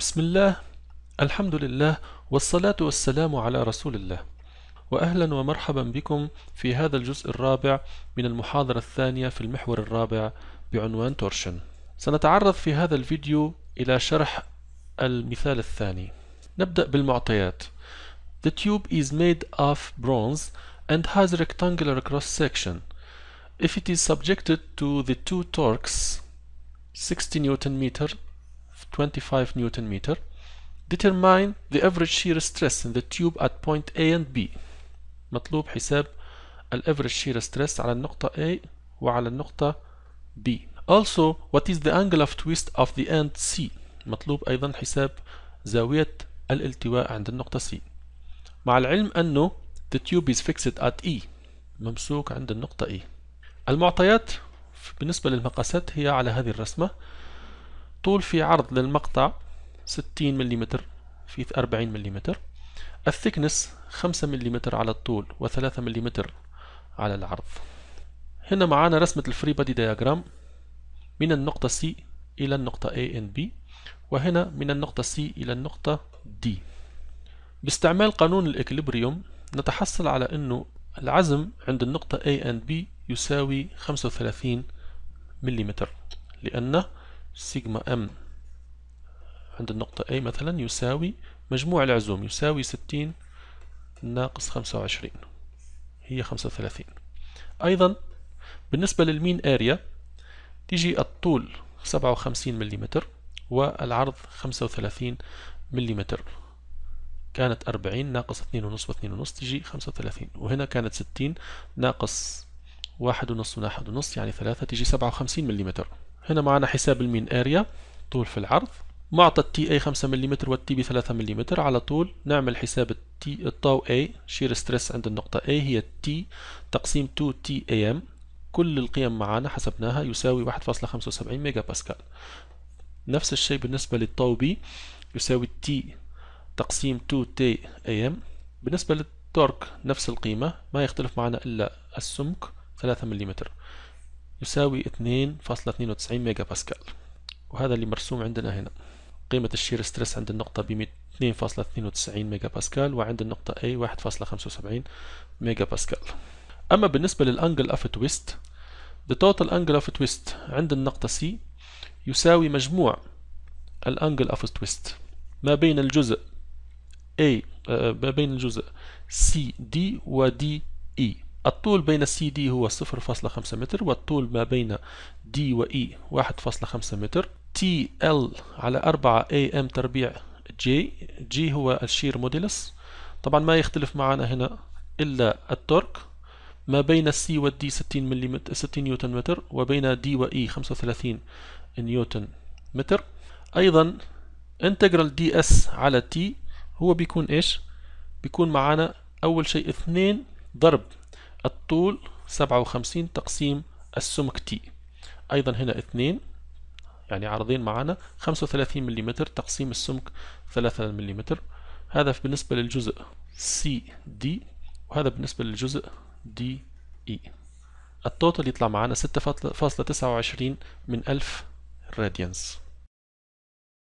بسم الله الحمد لله والصلاة والسلام على رسول الله وأهلا ومرحبا بكم في هذا الجزء الرابع من المحاضرة الثانية في المحور الرابع بعنوان تورشن سنتعرض في هذا الفيديو إلى شرح المثال الثاني نبدأ بالمعطيات The tube is made of bronze and has rectangular cross section if it is subjected to the two torques 60 newton meter 25 newton meter. Determine the average shear stress in the tube at point A and B. مطلوب حساب ال average shear stress على النقطة A وعلى النقطة B. Also, what is the angle of twist of the end C? مطلوب أيضا حساب زاوية الالتواء عند النقطة C. مع العلم أنه the tube is fixed at E. ممسوك عند النقطة E. المعطيات بالنسبة للمقاسات هي على هذه الرسمة. طول في عرض للمقطع 60 ملم في 40 ملم الثكنس 5 ملم على الطول و3 ملم على العرض هنا معانا رسمة الفري بادي دياجرام من النقطة C إلى النقطة A and B وهنا من النقطة C إلى النقطة D باستعمال قانون الإكليبريوم نتحصل على أنه العزم عند النقطة A and B يساوي 35 ملم لأنه سيجما ام عند النقطة A مثلا يساوي مجموع العزوم يساوي 60 ناقص 25 هي 35 أيضا بالنسبة للمين اريا تيجي الطول 57 ملم والعرض 35 ملم كانت 40 ناقص 2.5 و 2.5 تجي 35 وهنا كانت 60 ناقص 1.5 و 1.5 يعني 3 تجي 57 ملم هنا معنا حساب المين اريا طول في العرض معطى تي اي 5 ملم والتي بي 3 ملم على طول نعمل حساب التي الطاو اي شير ستريس عند النقطة اي هي تي تقسيم 2 تي اي ام كل القيم معنا حسبناها يساوي 1.75 ميجا باسكال نفس الشيء بالنسبة للطاو بي يساوي تي تقسيم 2 تي اي ام بالنسبة للتورك نفس القيمة ما يختلف معنا إلا السمك 3 ملم يساوي 2.92 ميجا باسكال وهذا اللي مرسوم عندنا هنا قيمة الشير ستريس عند النقطة ب 2.92 ميجا باسكال وعند النقطة A 1.75 ميجا باسكال أما بالنسبة للأنجل of twist the total angle of twist عند النقطة C يساوي مجموع الأنجل of twist ما بين الجزء A آه، ما بين الجزء CD و DE الطول بين السي دي هو 0.5 متر والطول ما بين دي وإي 1.5 متر تي ال على 4 اي ام تربيع جي جي هو الشير موديلس طبعا ما يختلف معنا هنا إلا التورك ما بين السي والدي 60 ملم 60 نيوتن متر وبين دي وإي 35 نيوتن متر أيضا انتجرال دي اس على تي هو بيكون ايش بيكون معانا أول شيء 2 ضرب الطول سبعة وخمسين تقسيم السمك تي أيضا هنا اثنين يعني عارضين معنا خمسة وثلاثين ملم تقسيم السمك ثلاثة ملم هذا بالنسبة للجزء سي دي وهذا بالنسبة للجزء دي اي التوتال يطلع معنا ستة فاصلة تسعة وعشرين من ألف راديانس